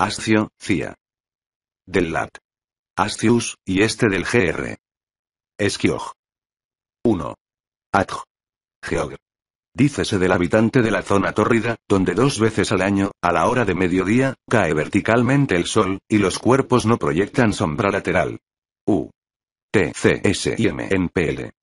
Ascio, Cia. Del lat. Ascius, y este del GR. Esquioj. 1. Atj. Geog. Dícese del habitante de la zona tórrida, donde dos veces al año, a la hora de mediodía, cae verticalmente el sol, y los cuerpos no proyectan sombra lateral. U. T. C. S. M. N. P. L.